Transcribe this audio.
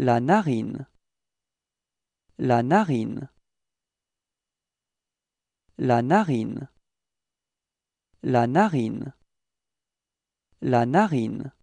La narine. La narine. La narine. La narine. La narine.